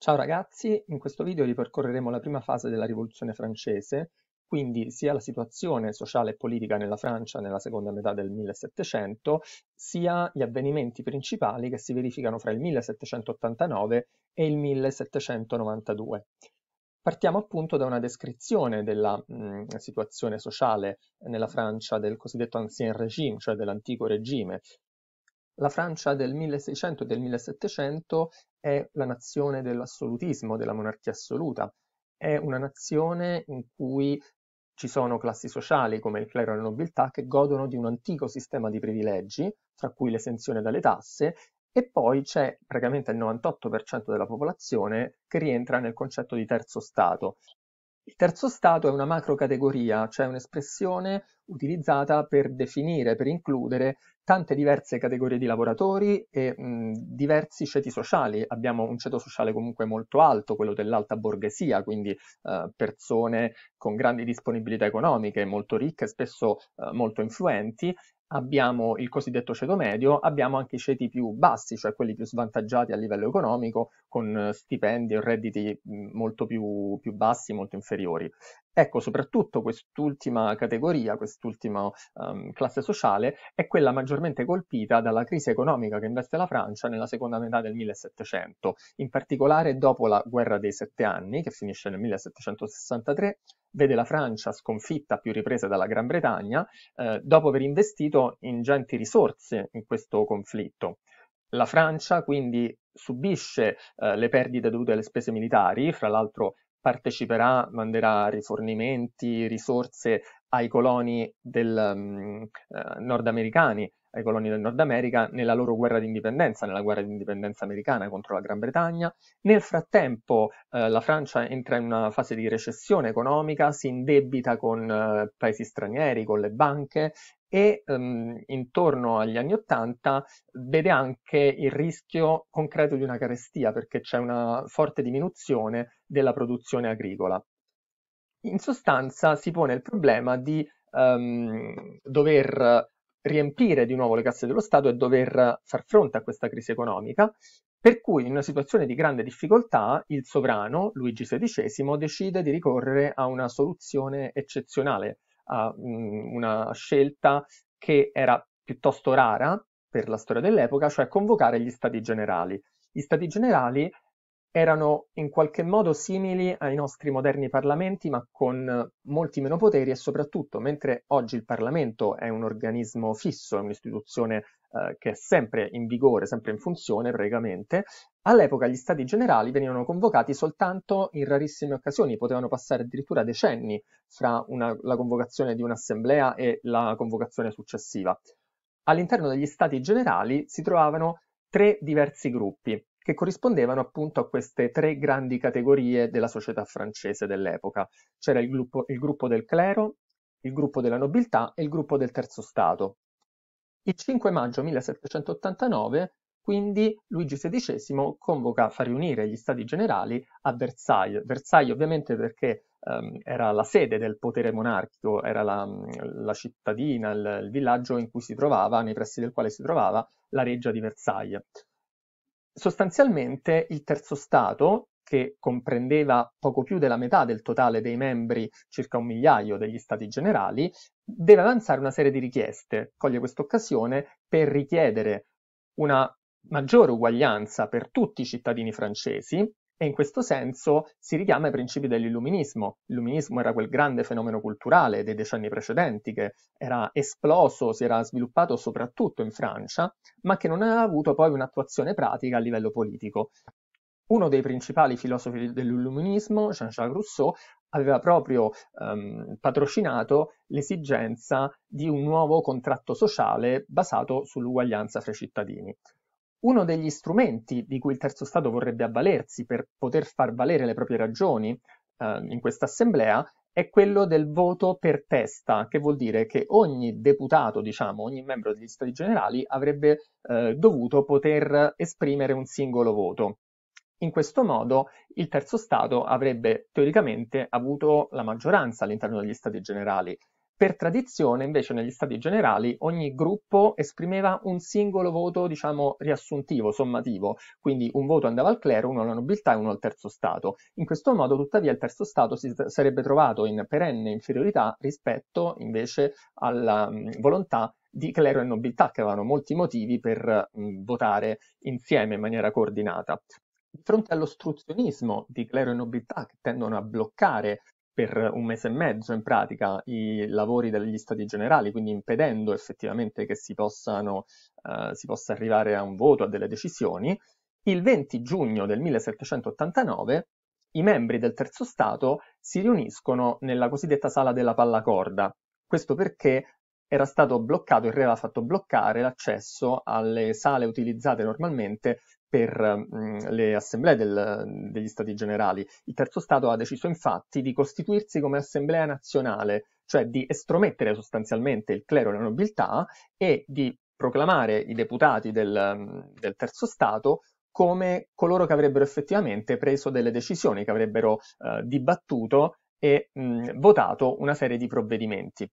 Ciao ragazzi, in questo video ripercorreremo la prima fase della rivoluzione francese, quindi sia la situazione sociale e politica nella Francia nella seconda metà del 1700, sia gli avvenimenti principali che si verificano fra il 1789 e il 1792. Partiamo appunto da una descrizione della mh, mm, situazione sociale nella Francia del cosiddetto Ancien Régime, cioè dell'antico regime, la Francia del 1600 e del 1700 è la nazione dell'assolutismo, della monarchia assoluta. È una nazione in cui ci sono classi sociali come il clero e la nobiltà che godono di un antico sistema di privilegi, tra cui l'esenzione dalle tasse, e poi c'è praticamente il 98% della popolazione che rientra nel concetto di terzo stato, il terzo stato è una macrocategoria, cioè un'espressione utilizzata per definire, per includere tante diverse categorie di lavoratori e mh, diversi ceti sociali. Abbiamo un ceto sociale comunque molto alto, quello dell'alta borghesia, quindi eh, persone con grandi disponibilità economiche, molto ricche, spesso eh, molto influenti, abbiamo il cosiddetto ceto medio, abbiamo anche i ceti più bassi, cioè quelli più svantaggiati a livello economico, con eh, stipendi o redditi molto più, più, bassi, molto inferiori. Ecco, soprattutto quest'ultima categoria, quest'ultima um, classe sociale, è quella maggiormente colpita dalla crisi economica che investe la Francia nella seconda metà del 1700, in particolare dopo la guerra dei sette anni, che finisce nel 1763, vede la Francia sconfitta a più riprese dalla Gran Bretagna, eh, dopo aver investito ingenti risorse in questo conflitto. La Francia quindi subisce eh, le perdite dovute alle spese militari, fra l'altro parteciperà, manderà rifornimenti, risorse ai coloni del, um, eh, nordamericani, ai coloni del Nord America nella loro guerra di indipendenza, nella guerra di indipendenza americana contro la Gran Bretagna. Nel frattempo eh, la Francia entra in una fase di recessione economica, si indebita con eh, paesi stranieri, con le banche e um, intorno agli anni Ottanta vede anche il rischio concreto di una carestia perché c'è una forte diminuzione della produzione agricola. In sostanza si pone il problema di um, dover riempire di nuovo le casse dello Stato e dover far fronte a questa crisi economica, per cui in una situazione di grande difficoltà il sovrano, Luigi XVI, decide di ricorrere a una soluzione eccezionale, a una scelta che era piuttosto rara per la storia dell'epoca, cioè convocare gli stati generali. Gli stati generali erano in qualche modo simili ai nostri moderni parlamenti, ma con molti meno poteri e soprattutto, mentre oggi il Parlamento è un organismo fisso, è un'istituzione eh, che è sempre in vigore, sempre in funzione praticamente, All'epoca gli stati generali venivano convocati soltanto in rarissime occasioni, potevano passare addirittura decenni fra una, la convocazione di un'assemblea e la convocazione successiva. All'interno degli stati generali si trovavano tre diversi gruppi che corrispondevano appunto a queste tre grandi categorie della società francese dell'epoca. C'era il gruppo, il gruppo del clero, il gruppo della nobiltà e il gruppo del terzo stato. Il 5 maggio 1789 quindi Luigi XVI convoca, a far riunire gli stati generali a Versailles. Versailles ovviamente perché ehm, era la sede del potere monarchico, era la, mm, la cittadina, il, il, villaggio in cui si trovava, nei pressi del quale si trovava la reggia di Versailles. Sostanzialmente il terzo stato, che comprendeva poco più della metà del totale dei membri, circa un migliaio degli stati generali, deve avanzare una serie di richieste, coglie questa occasione per richiedere una maggiore uguaglianza per tutti i cittadini francesi e in questo senso si richiama ai principi dell'illuminismo. L'illuminismo era quel grande fenomeno culturale dei decenni precedenti che era esploso, si era sviluppato soprattutto in Francia, ma che non aveva avuto poi un'attuazione pratica a livello politico. Uno dei principali filosofi dell'illuminismo, Jean-Jacques Rousseau, aveva proprio ehm, patrocinato l'esigenza di un nuovo contratto sociale basato sull'uguaglianza fra i cittadini uno degli strumenti di cui il terzo Stato vorrebbe avvalersi per poter far valere le proprie ragioni eh, in questa assemblea è quello del voto per testa, che vuol dire che ogni deputato, diciamo, ogni membro degli Stati Generali avrebbe eh, dovuto poter esprimere un singolo voto. In questo modo il terzo Stato avrebbe teoricamente avuto la maggioranza all'interno degli Stati Generali per tradizione, invece, negli stati generali ogni gruppo esprimeva un singolo voto, diciamo, riassuntivo, sommativo, quindi un voto andava al clero, uno alla nobiltà e uno al terzo stato. In questo modo, tuttavia, il terzo stato si sarebbe trovato in perenne inferiorità rispetto, invece, alla mh, volontà di clero e nobiltà, che avevano molti motivi per mh, votare insieme in maniera coordinata. Di fronte all'ostruzionismo di clero e nobiltà che tendono a bloccare per un mese e mezzo in pratica i lavori degli stati generali, quindi impedendo effettivamente che si, possano, eh, si possa arrivare a un voto, a delle decisioni, il 20 giugno del 1789 i membri del terzo Stato si riuniscono nella cosiddetta sala della pallacorda. Questo perché era stato bloccato, il re aveva fatto bloccare l'accesso alle sale utilizzate normalmente per mh, le assemblee del, degli stati generali. Il terzo stato ha deciso infatti di costituirsi come assemblea nazionale, cioè di estromettere sostanzialmente il clero e la nobiltà e di proclamare i deputati del, del terzo stato come coloro che avrebbero effettivamente preso delle decisioni, che avrebbero eh, dibattuto e mh, votato una serie di provvedimenti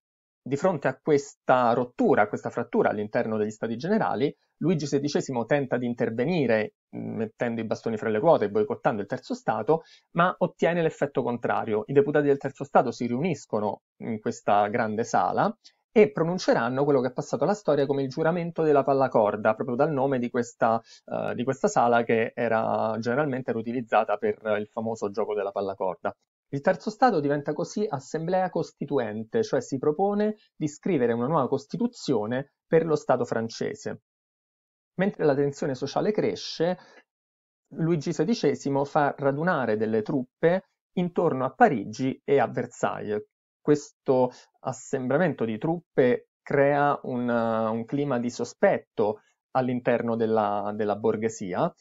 di fronte a questa rottura, a questa frattura all'interno degli stati generali, Luigi XVI tenta di intervenire mm, mettendo i bastoni fra le ruote boicottando il terzo Stato, ma ottiene l'effetto contrario. I deputati del terzo Stato si riuniscono in questa grande sala e pronunceranno quello che è passato alla storia come il giuramento della pallacorda, proprio dal nome di questa, uh, di questa sala che era generalmente utilizzata per il famoso gioco della pallacorda. Il terzo stato diventa così Assemblea costituente, cioè si propone di scrivere una nuova costituzione per lo stato francese. Mentre la tensione sociale cresce, Luigi XVI fa radunare delle truppe intorno a Parigi e a Versailles. Questo assembramento di truppe crea un, un clima di sospetto all'interno della, della borghesia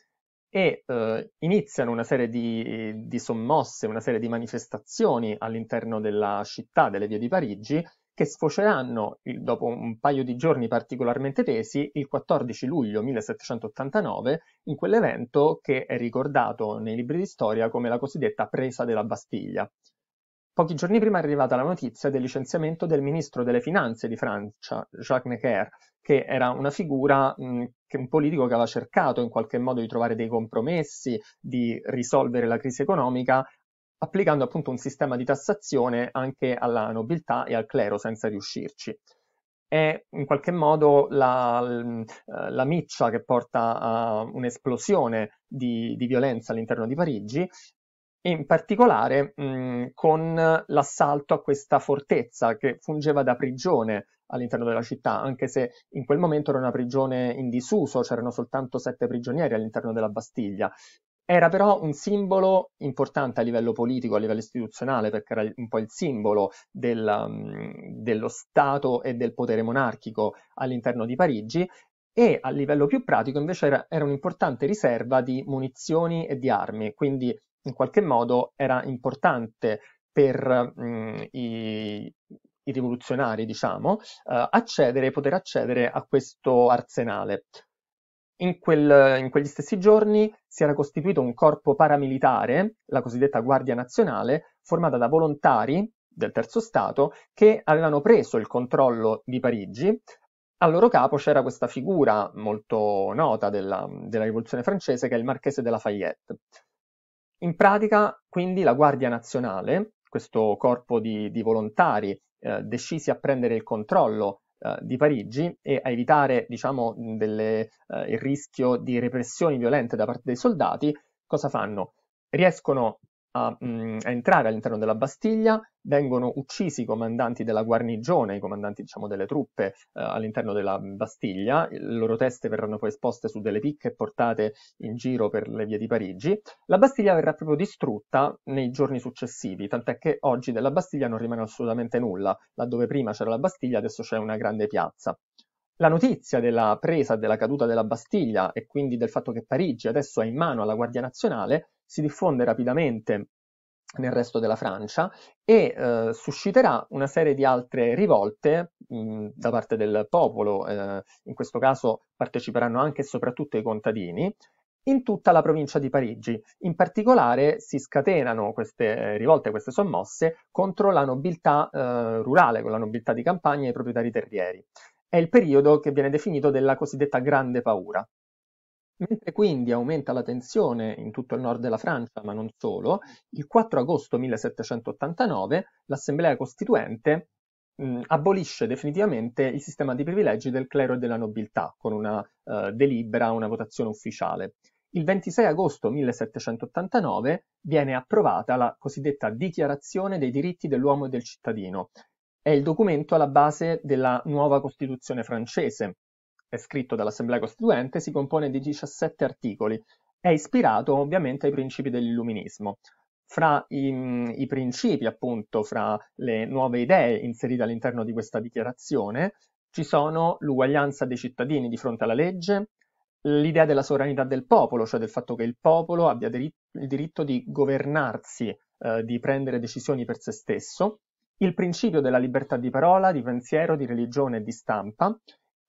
e eh, iniziano una serie di, di, sommosse, una serie di manifestazioni all'interno della città, delle vie di Parigi, che sfoceranno, dopo un paio di giorni particolarmente tesi, il 14 luglio 1789, in quell'evento che è ricordato nei libri di storia come la cosiddetta presa della Bastiglia, Pochi giorni prima è arrivata la notizia del licenziamento del ministro delle finanze di Francia, Jacques Necker, che era una figura, mh, che un politico che aveva cercato in qualche modo di trovare dei compromessi, di risolvere la crisi economica, applicando appunto un sistema di tassazione anche alla nobiltà e al clero senza riuscirci. È in qualche modo la, la miccia che porta a un'esplosione di, di violenza all'interno di Parigi in particolare mh, mm, con l'assalto a questa fortezza che fungeva da prigione all'interno della città, anche se in quel momento era una prigione in disuso, c'erano soltanto sette prigionieri all'interno della Bastiglia. Era però un simbolo importante a livello politico, a livello istituzionale, perché era un po' il simbolo del, mm, dello Stato e del potere monarchico all'interno di Parigi e a livello più pratico invece era, era un'importante riserva di munizioni e di armi, quindi in qualche modo era importante per mh, mhmm, i, i, rivoluzionari, diciamo, eh, accedere, poter accedere a questo arsenale. In, quel, in, quegli stessi giorni si era costituito un corpo paramilitare, la cosiddetta Guardia Nazionale, formata da volontari del Terzo Stato che avevano preso il controllo di Parigi. Al loro capo c'era questa figura molto nota della, della Rivoluzione francese che è il Marchese de Lafayette. In pratica, quindi, la Guardia Nazionale, questo corpo di, di volontari eh, decisi a prendere il controllo eh, di Parigi e a evitare diciamo, delle, eh, il rischio di repressioni violente da parte dei soldati, cosa fanno? Riescono a, mh, a, entrare all'interno della Bastiglia, vengono uccisi i comandanti della guarnigione, i comandanti diciamo, delle truppe eh, all'interno della Bastiglia, le loro teste verranno poi esposte su delle picche e portate in giro per le vie di Parigi. La Bastiglia verrà proprio distrutta nei giorni successivi, tant'è che oggi della Bastiglia non rimane assolutamente nulla, laddove prima c'era la Bastiglia adesso c'è una grande piazza. La notizia della presa, della caduta della Bastiglia e quindi del fatto che Parigi adesso è in mano alla Guardia Nazionale si diffonde rapidamente nel resto della Francia e eh, susciterà una serie di altre rivolte mh, da parte del popolo, eh, in questo caso parteciperanno anche e soprattutto i contadini, in tutta la provincia di Parigi. In particolare si scatenano queste eh, rivolte, queste sommosse contro la nobiltà eh, rurale, con la nobiltà di campagna e i proprietari terrieri. È il periodo che viene definito della cosiddetta Grande Paura. Mentre quindi aumenta la tensione in tutto il nord della Francia, ma non solo, il 4 agosto 1789 l'Assemblea Costituente mh, abolisce definitivamente il sistema di privilegi del clero e della nobiltà con una uh, delibera, una votazione ufficiale. Il 26 agosto 1789 viene approvata la cosiddetta Dichiarazione dei diritti dell'uomo e del cittadino. È il documento alla base della nuova Costituzione francese, è scritto dall'Assemblea Costituente, si compone di 17 articoli, è ispirato ovviamente ai principi dell'illuminismo. Fra i, mm, i principi, appunto, fra le nuove idee inserite all'interno di questa dichiarazione, ci sono l'uguaglianza dei cittadini di fronte alla legge, l'idea della sovranità del popolo, cioè del fatto che il popolo abbia diri- il diritto di governarsi, eh, di prendere decisioni per se stesso, il principio della libertà di parola, di pensiero, di religione e di stampa,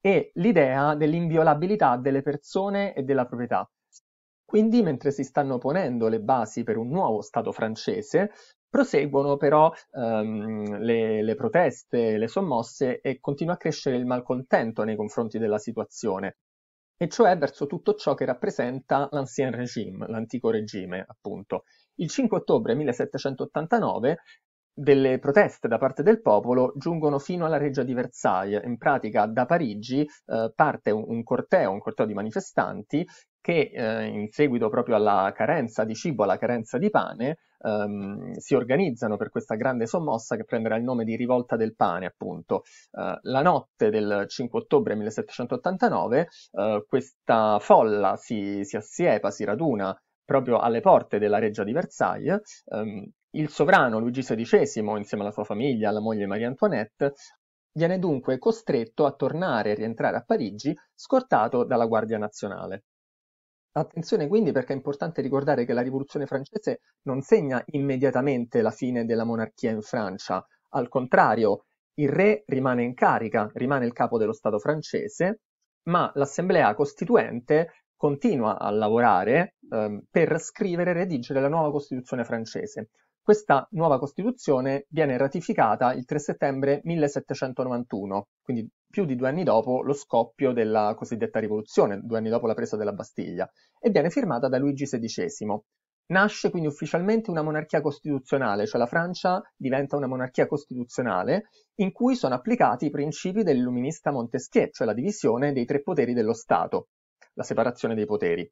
e l'idea dell'inviolabilità delle persone e della proprietà. Quindi, mentre si stanno ponendo le basi per un nuovo Stato francese, proseguono però ehm, le, le proteste, le sommosse e continua a crescere il malcontento nei confronti della situazione, e cioè verso tutto ciò che rappresenta l'ancien régime, l'antico regime, appunto. Il 5 ottobre 1789 delle proteste da parte del popolo giungono fino alla reggia di Versailles. In pratica da Parigi eh, parte un, un, corteo, un corteo di manifestanti che eh, in seguito proprio alla carenza di cibo, alla carenza di pane, ehm, si organizzano per questa grande sommossa che prenderà il nome di rivolta del pane, appunto. Eh, la notte del 5 ottobre 1789 eh, questa folla si, si assiepa, si raduna proprio alle porte della reggia di Versailles, ehm, il sovrano Luigi XVI, insieme alla sua famiglia, alla moglie Maria Antoinette, viene dunque costretto a tornare e rientrare a Parigi scortato dalla Guardia Nazionale. Attenzione quindi perché è importante ricordare che la rivoluzione francese non segna immediatamente la fine della monarchia in Francia, al contrario, il re rimane in carica, rimane il capo dello Stato francese, ma l'Assemblea Costituente continua a lavorare eh, per scrivere e redigere la nuova Costituzione francese. Questa nuova Costituzione viene ratificata il 3 settembre 1791, quindi più di due anni dopo lo scoppio della cosiddetta rivoluzione, due anni dopo la presa della Bastiglia, e viene firmata da Luigi XVI. Nasce quindi ufficialmente una monarchia costituzionale, cioè la Francia diventa una monarchia costituzionale in cui sono applicati i principi dell'illuminista Montesquieu, cioè la divisione dei tre poteri dello Stato, la separazione dei poteri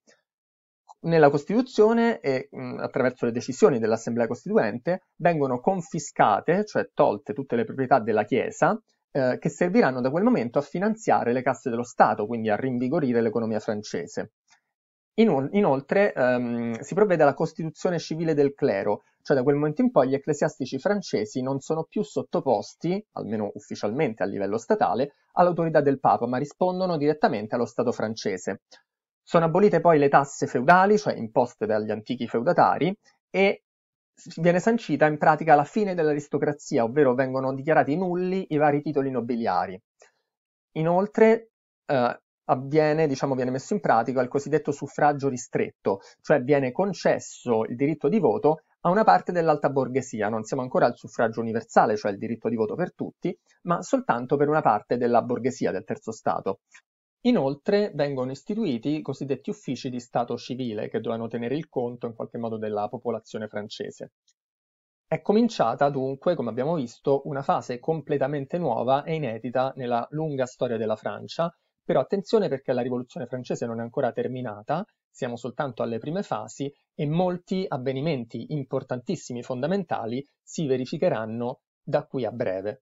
nella Costituzione e mh, mm, attraverso le decisioni dell'Assemblea Costituente vengono confiscate, cioè tolte tutte le proprietà della Chiesa, eh, che serviranno da quel momento a finanziare le casse dello Stato, quindi a rinvigorire l'economia francese. inoltre ehm, si provvede alla costituzione civile del clero, cioè da quel momento in poi gli ecclesiastici francesi non sono più sottoposti, almeno ufficialmente a livello statale, all'autorità del Papa, ma rispondono direttamente allo Stato francese. Sono abolite poi le tasse feudali, cioè imposte dagli antichi feudatari, e viene sancita in pratica la fine dell'aristocrazia, ovvero vengono dichiarati nulli i vari titoli nobiliari. Inoltre eh, avviene, diciamo, viene messo in pratica il cosiddetto suffragio ristretto, cioè viene concesso il diritto di voto a una parte dell'alta borghesia, non siamo ancora al suffragio universale, cioè il diritto di voto per tutti, ma soltanto per una parte della borghesia del terzo stato. Inoltre vengono istituiti i cosiddetti uffici di stato civile che dovevano tenere il conto in qualche modo della popolazione francese. È cominciata dunque, come abbiamo visto, una fase completamente nuova e inedita nella lunga storia della Francia, però attenzione perché la rivoluzione francese non è ancora terminata, siamo soltanto alle prime fasi e molti avvenimenti importantissimi, fondamentali, si verificheranno da qui a breve.